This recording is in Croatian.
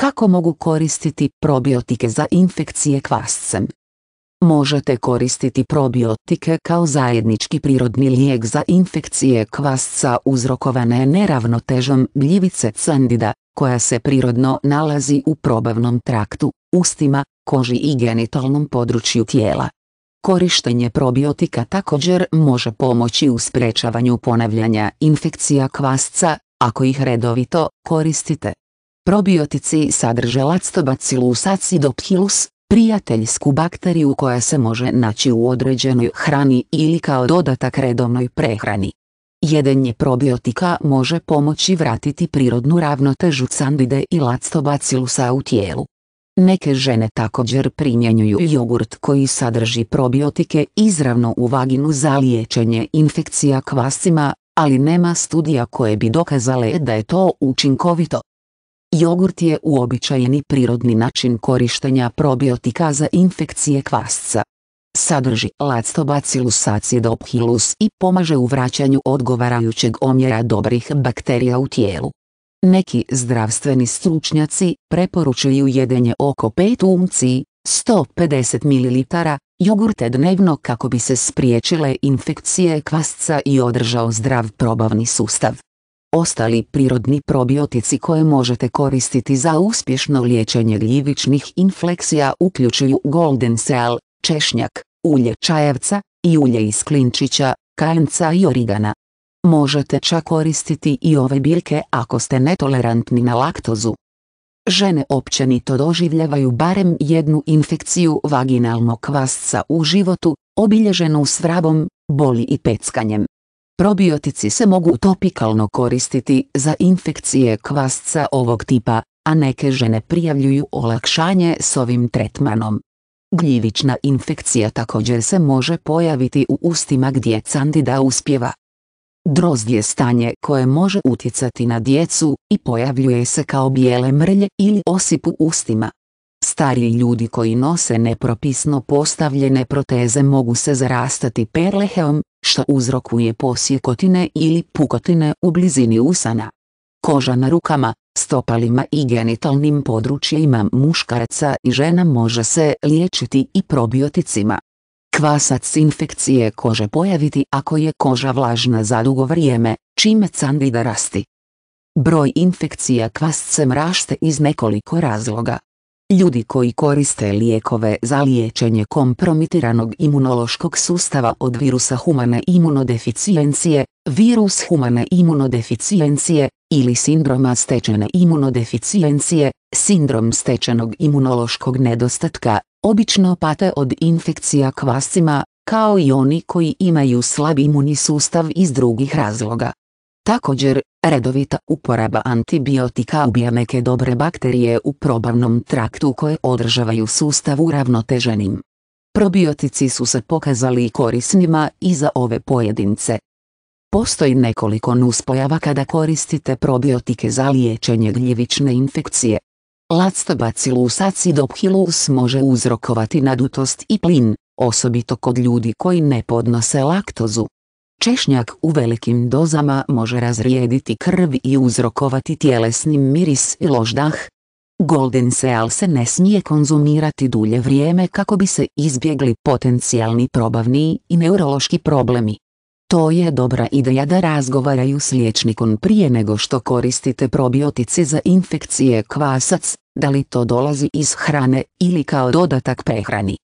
Kako mogu koristiti probiotike za infekcije kvascem? Možete koristiti probiotike kao zajednički prirodni lijek za infekcije kvasca uzrokovane neravnotežom gljivice candida, koja se prirodno nalazi u probavnom traktu, ustima, koži i genitalnom području tijela. Korištenje probiotika također može pomoći u sprečavanju ponavljanja infekcija kvasca, ako ih redovito koristite. Probiotici sadrže lactobacillus acidophilus, prijateljsku bakteriju koja se može naći u određenoj hrani ili kao dodatak redovnoj prehrani. Jedenje probiotika može pomoći vratiti prirodnu ravnotežu candide i lactobacillusa u tijelu. Neke žene također primjenjuju jogurt koji sadrži probiotike izravno u vaginu za liječenje infekcija kvasima, ali nema studija koje bi dokazale da je to učinkovito. Jogurt je uobičajeni prirodni način korištenja probiotika za infekcije kvasca. Sadrži Lactobacillus acidophilus i pomaže u vraćanju odgovarajućeg omjera dobrih bakterija u tijelu. Neki zdravstveni stručnjaci preporučuju jedenje oko 5 umci, 150 ml, jogurte dnevno kako bi se spriječile infekcije kvasca i održao zdrav probavni sustav. Ostali prirodni probiotici koje možete koristiti za uspješno liječenje gljivičnih infleksija uključuju golden seal, češnjak, ulje čajevca i ulje iz klinčića, kajenca i origana. Možete čak koristiti i ove biljke ako ste netolerantni na laktozu. Žene općenito doživljavaju barem jednu infekciju vaginalnog kvasca u životu, obilježenu svrabom, boli i peckanjem. Probiotici se mogu topikalno koristiti za infekcije kvasca ovog tipa, a neke žene prijavljuju olakšanje s ovim tretmanom. Gljivična infekcija također se može pojaviti u ustima gdje candida uspjeva. Drozd je stanje koje može utjecati na djecu i pojavljuje se kao bijele mrlje ili osip u ustima. Stari ljudi koji nose nepropisno postavljene proteze mogu se zarastati perleheom, što uzrokuje posjekotine ili pukotine u blizini usana. Koža na rukama, stopalima i genitalnim područjima muškaraca i žena može se liječiti i probioticima. Kvasac infekcije kože pojaviti ako je koža vlažna za dugo vrijeme, čime candida rasti. Broj infekcija kvascem rašte iz nekoliko razloga, Ljudi koji koriste lijekove za liječenje kompromitiranog imunološkog sustava od virusa humane imunodeficijencije, virus humane imunodeficijencije, ili sindroma stečene imunodeficijencije, sindrom stečenog imunološkog nedostatka, obično pate od infekcija kvascima, kao i oni koji imaju slab imunni sustav iz drugih razloga. Također, redovita uporaba antibiotika ubija neke dobre bakterije u probavnom traktu koje održavaju sustav uravnoteženim. Probiotici su se pokazali korisnima i za ove pojedince. Postoji nekoliko nuspojava kada koristite probiotike za liječenje gljivične infekcije. Lactobacillus acidophilus može uzrokovati nadutost i plin, osobito kod ljudi koji ne podnose laktozu. Češnjak u velikim dozama može razrijediti krv i uzrokovati tjelesni miris i loždah. Golden seal se ne smije konzumirati dulje vrijeme kako bi se izbjegli potencijalni probavni i neurološki problemi. To je dobra ideja da razgovaraju s liječnikom prije nego što koristite probiotice za infekcije kvasac, da li to dolazi iz hrane ili kao dodatak prehrani.